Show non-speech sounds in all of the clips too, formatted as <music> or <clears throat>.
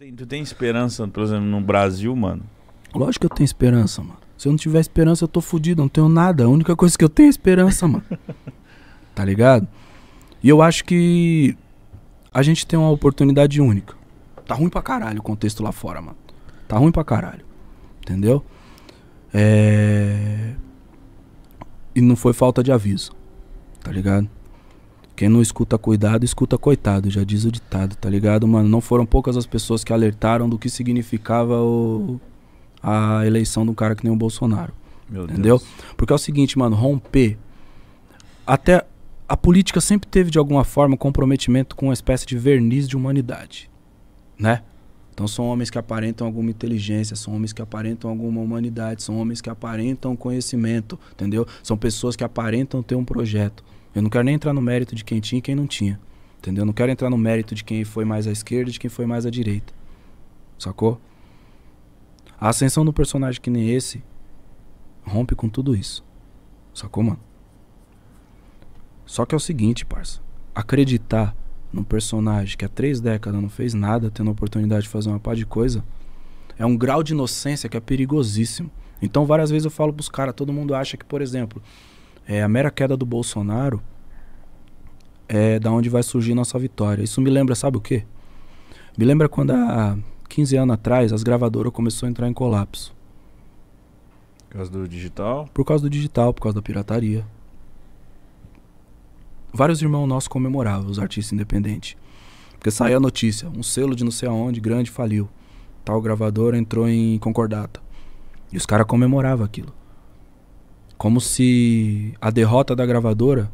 Tem, tu tem esperança, por exemplo, no Brasil, mano? Lógico que eu tenho esperança, mano. Se eu não tiver esperança, eu tô fudido, não tenho nada. A única coisa que eu tenho é esperança, mano. <laughs> tá ligado? E eu acho que a gente tem uma oportunidade única. Tá ruim pra caralho o contexto lá fora, mano. Tá ruim pra caralho. Entendeu? É... E não foi falta de aviso. Tá ligado? Quem não escuta cuidado, escuta coitado, já diz o ditado, tá ligado, mano? Não foram poucas as pessoas que alertaram do que significava o, a eleição de um cara que nem o Bolsonaro. Meu entendeu? Deus. Porque é o seguinte, mano, romper. Até a política sempre teve, de alguma forma, comprometimento com uma espécie de verniz de humanidade, né? Então são homens que aparentam alguma inteligência, são homens que aparentam alguma humanidade, são homens que aparentam conhecimento, entendeu? São pessoas que aparentam ter um projeto. Eu não quero nem entrar no mérito de quem tinha e quem não tinha. Entendeu? Eu não quero entrar no mérito de quem foi mais à esquerda e de quem foi mais à direita. Sacou? A ascensão do personagem que nem esse rompe com tudo isso. Sacou, mano? Só que é o seguinte, parça. Acreditar num personagem que há três décadas não fez nada, tendo a oportunidade de fazer uma pá de coisa, é um grau de inocência que é perigosíssimo. Então, várias vezes eu falo pros caras, todo mundo acha que, por exemplo, é, a mera queda do Bolsonaro é da onde vai surgir nossa vitória. Isso me lembra, sabe o quê? Me lembra quando há 15 anos atrás as gravadoras começou a entrar em colapso. Por causa do digital? Por causa do digital, por causa da pirataria. Vários irmãos nossos comemoravam os artistas independentes. Porque saiu a notícia, um selo de não sei aonde grande faliu. Tal gravadora entrou em concordata. E os caras comemoravam aquilo. Como se a derrota da gravadora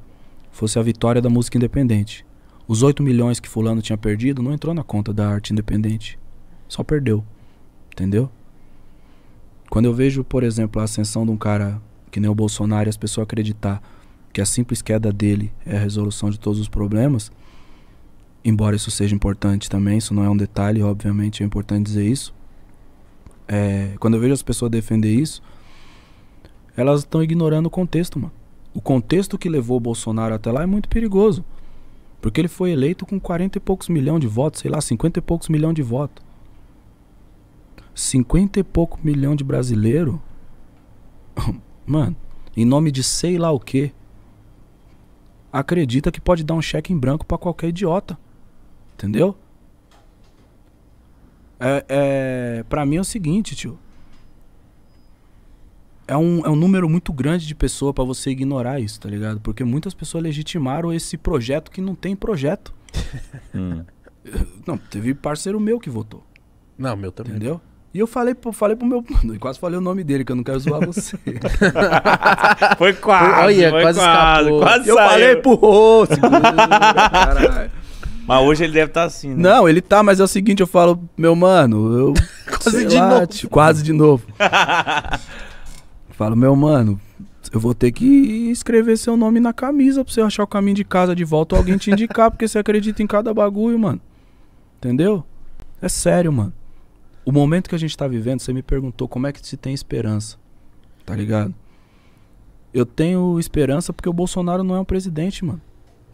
fosse a vitória da música independente. Os 8 milhões que fulano tinha perdido não entrou na conta da arte independente. Só perdeu. Entendeu? Quando eu vejo, por exemplo, a ascensão de um cara que nem o Bolsonaro e as pessoas acreditar que a simples queda dele é a resolução de todos os problemas, embora isso seja importante também, isso não é um detalhe, obviamente é importante dizer isso. É, quando eu vejo as pessoas defender isso, elas estão ignorando o contexto, mano. O contexto que levou o Bolsonaro até lá é muito perigoso. Porque ele foi eleito com 40 e poucos milhões de votos, sei lá, 50 e poucos milhões de votos. 50 e pouco milhão de brasileiro. <laughs> Mano, em nome de sei lá o quê, acredita que pode dar um cheque em branco para qualquer idiota. Entendeu? É, é, pra mim é o seguinte, tio é um, é um número muito grande de pessoa para você ignorar isso, tá ligado? Porque muitas pessoas legitimaram esse projeto que não tem projeto. <laughs> Hum. Não, teve parceiro meu que votou. Não, meu também. Entendeu? E eu falei, pro, falei pro meu. <laughs> Quase falei o nome dele, que eu não quero zoar você. <laughs> foi quase. Foi, olha, foi quase, quase, quase Eu saiu. falei pro rosto. Mas hoje ele deve estar tá assim, né? Não, ele tá, mas é o seguinte, eu falo, meu mano, eu. quase, de lá, tipo, quase de novo. quase de novo fala meu mano, eu vou ter que escrever seu nome na camisa pra você achar o caminho de casa de volta ou alguém te indicar, porque você acredita em cada bagulho, mano. Entendeu? É sério, mano. O momento que a gente tá vivendo, você me perguntou como é que se tem esperança. Tá ligado? Eu tenho esperança porque o Bolsonaro não é um presidente, mano.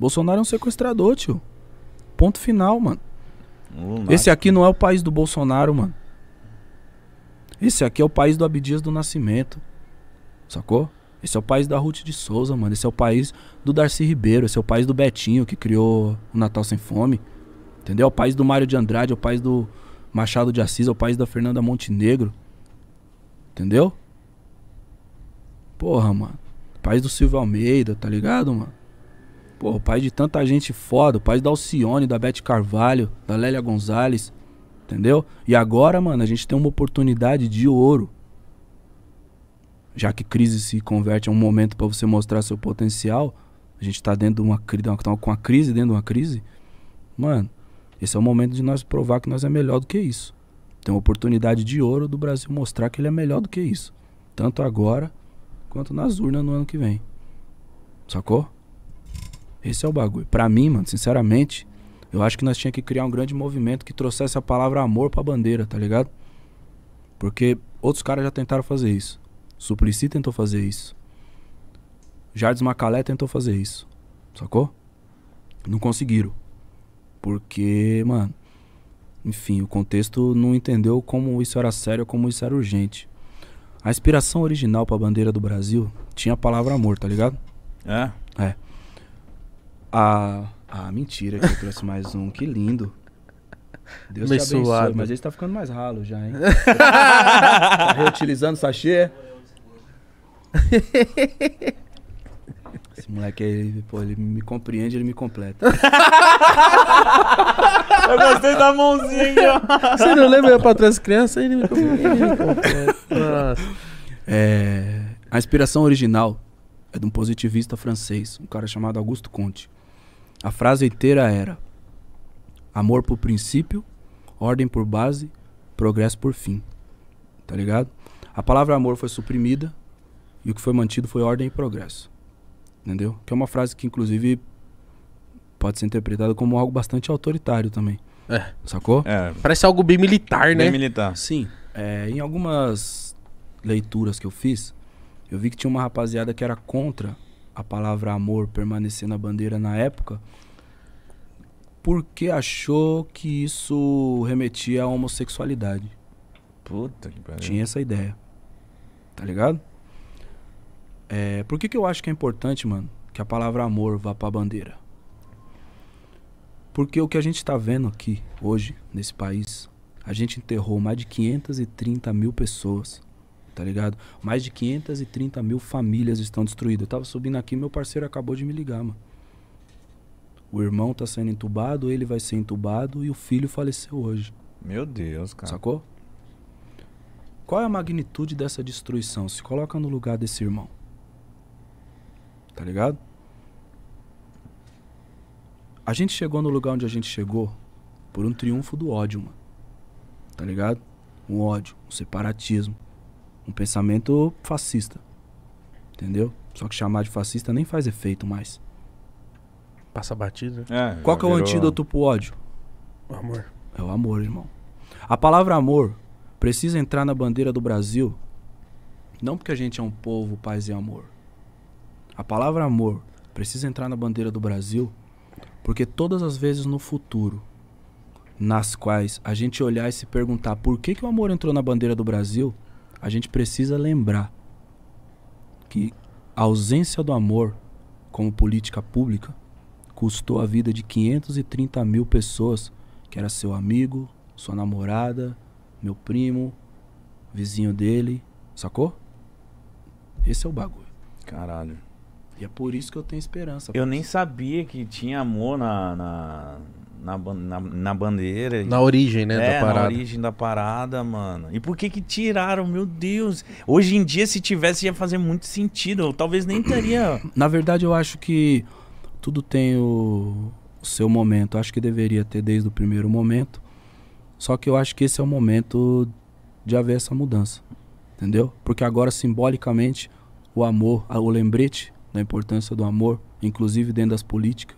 Bolsonaro é um sequestrador, tio. Ponto final, mano. Lunático. Esse aqui não é o país do Bolsonaro, mano. Esse aqui é o país do Abdias do Nascimento. Sacou? Esse é o país da Ruth de Souza, mano. Esse é o país do Darcy Ribeiro. Esse é o país do Betinho, que criou o Natal Sem Fome. Entendeu? É o país do Mário de Andrade. É o país do Machado de Assis. É o país da Fernanda Montenegro. Entendeu? Porra, mano. País do Silvio Almeida, tá ligado, mano? Porra, o país de tanta gente foda. O país da Alcione, da Beth Carvalho, da Lélia Gonzalez. Entendeu? E agora, mano, a gente tem uma oportunidade de ouro já que crise se converte em um momento para você mostrar seu potencial, a gente está dentro de uma crise, tá com uma crise dentro de uma crise, mano, esse é o momento de nós provar que nós é melhor do que isso. Tem uma oportunidade de ouro do Brasil mostrar que ele é melhor do que isso, tanto agora quanto nas urnas no ano que vem. Sacou? Esse é o bagulho. Para mim, mano, sinceramente, eu acho que nós tinha que criar um grande movimento que trouxesse a palavra amor para a bandeira, tá ligado? Porque outros caras já tentaram fazer isso. Suplicy tentou fazer isso. Jardim Macalé tentou fazer isso. Sacou? Não conseguiram. Porque, mano. Enfim, o contexto não entendeu como isso era sério, como isso era urgente. A inspiração original para a bandeira do Brasil tinha a palavra amor, tá ligado? É? É. A. Ah, mentira, que eu trouxe mais um. Que lindo. Deus te abençoe, mas esse tá ficando mais ralo já, hein? <laughs> tá reutilizando sachê? <laughs> Esse moleque aí, pô, ele me compreende, ele me completa. <laughs> eu gostei da mãozinha. Você não lembra eu pra trás criança? Ele me compreende, ele me <laughs> completa. É, a inspiração original é de um positivista francês, um cara chamado Augusto Conte. A frase inteira era: amor por princípio, ordem por base, progresso por fim. Tá ligado? A palavra amor foi suprimida e o que foi mantido foi ordem e progresso. Entendeu? Que é uma frase que, inclusive, pode ser interpretada como algo bastante autoritário também. É. Sacou? É. Parece algo bem militar, né? Bem militar. Sim. É, em algumas leituras que eu fiz, eu vi que tinha uma rapaziada que era contra a palavra amor permanecer na bandeira na época, porque achou que isso remetia à homossexualidade. Puta que pariu. Tinha essa ideia. Tá ligado? É, por que, que eu acho que é importante, mano, que a palavra amor vá pra bandeira? Porque o que a gente está vendo aqui hoje, nesse país, a gente enterrou mais de 530 mil pessoas, tá ligado? Mais de 530 mil famílias estão destruídas. Eu tava subindo aqui, meu parceiro acabou de me ligar, mano. O irmão tá sendo entubado, ele vai ser entubado e o filho faleceu hoje. Meu Deus, cara. Sacou? Qual é a magnitude dessa destruição? Se coloca no lugar desse irmão. Tá ligado? A gente chegou no lugar onde a gente chegou por um triunfo do ódio, mano. Tá ligado? Um ódio, um separatismo, um pensamento fascista. Entendeu? Só que chamar de fascista nem faz efeito mais. Passa batida. Né? É, Qual que é o virou... antídoto pro ódio? O amor. É o amor, irmão. A palavra amor precisa entrar na bandeira do Brasil, não porque a gente é um povo paz e amor, a palavra amor precisa entrar na bandeira do Brasil, porque todas as vezes no futuro nas quais a gente olhar e se perguntar por que, que o amor entrou na bandeira do Brasil, a gente precisa lembrar que a ausência do amor como política pública custou a vida de 530 mil pessoas, que era seu amigo, sua namorada, meu primo, vizinho dele, sacou? Esse é o bagulho. Caralho. E é por isso que eu tenho esperança. Eu nem sabia que tinha amor na, na, na, na, bandeira. Na origem, né? É, da parada. na origem da parada, mano. E por que que tiraram? Meu Deus. Hoje em dia, se tivesse, ia fazer muito sentido. Eu talvez nem teria. <clears throat> na verdade, eu acho que tudo tem o, o seu momento. Eu acho que deveria ter desde o primeiro momento. Só que eu acho que esse é o momento de haver essa mudança. Entendeu? Porque agora, simbolicamente, o amor, o lembrete da importância do amor, inclusive dentro das políticas.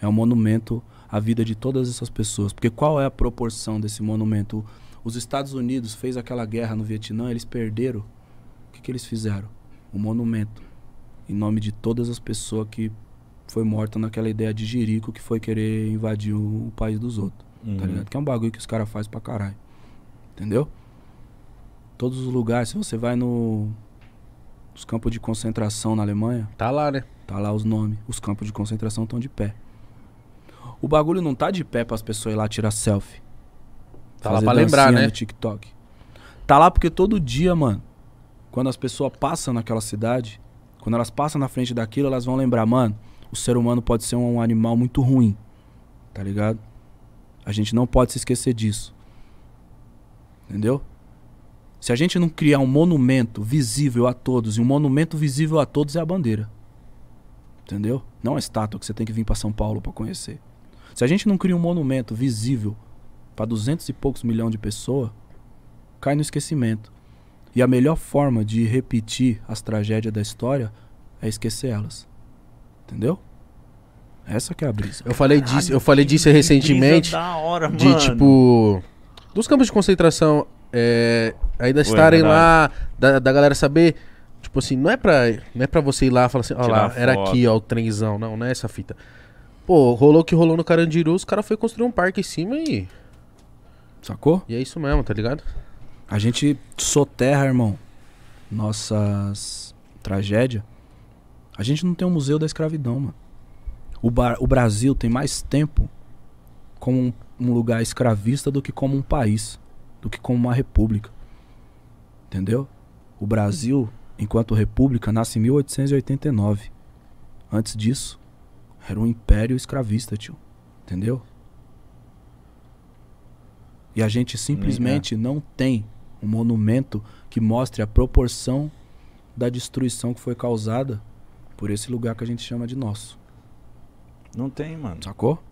É um monumento à vida de todas essas pessoas. Porque qual é a proporção desse monumento? Os Estados Unidos fez aquela guerra no Vietnã, eles perderam. O que, que eles fizeram? Um monumento em nome de todas as pessoas que foi morta naquela ideia de jirico que foi querer invadir o, o país dos outros. Tá uhum. Tá ligado? Que é um bagulho que os caras fazem pra caralho. Entendeu? Todos os lugares, se você vai no os campos de concentração na Alemanha. Tá lá, né? Tá lá os nomes. Os campos de concentração estão de pé. O bagulho não tá de pé para as pessoas ir lá tirar selfie. Tá lá pra lembrar, né? TikTok. Tá lá porque todo dia, mano, quando as pessoas passam naquela cidade, quando elas passam na frente daquilo, elas vão lembrar, mano, o ser humano pode ser um animal muito ruim. Tá ligado? A gente não pode se esquecer disso. Entendeu? Se a gente não criar um monumento visível a todos, e um monumento visível a todos é a bandeira. Entendeu? Não a estátua que você tem que vir para São Paulo para conhecer. Se a gente não cria um monumento visível para duzentos e poucos milhões de pessoas, cai no esquecimento. E a melhor forma de repetir as tragédias da história é esquecer elas. Entendeu? Essa que é a brisa. Eu falei disso, eu falei disso recentemente. Hora, de tipo dos campos de concentração é, ainda estarem lá, da, da galera saber. Tipo assim, não é pra, não é pra você ir lá e falar assim, ó lá, era foto. aqui, ó, o trenzão. Não, não é essa fita. Pô, rolou que rolou no Carandiru, os caras foi construir um parque em cima e. Sacou? E é isso mesmo, tá ligado? A gente soterra, irmão, nossas tragédia. A gente não tem um museu da escravidão, mano. O, bar, o Brasil tem mais tempo como um, um lugar escravista do que como um país do que como uma república. Entendeu? O Brasil, enquanto república, nasce em 1889. Antes disso, era um império escravista, tio. Entendeu? E a gente simplesmente hum, é. não tem um monumento que mostre a proporção da destruição que foi causada por esse lugar que a gente chama de nosso. Não tem, mano. Sacou?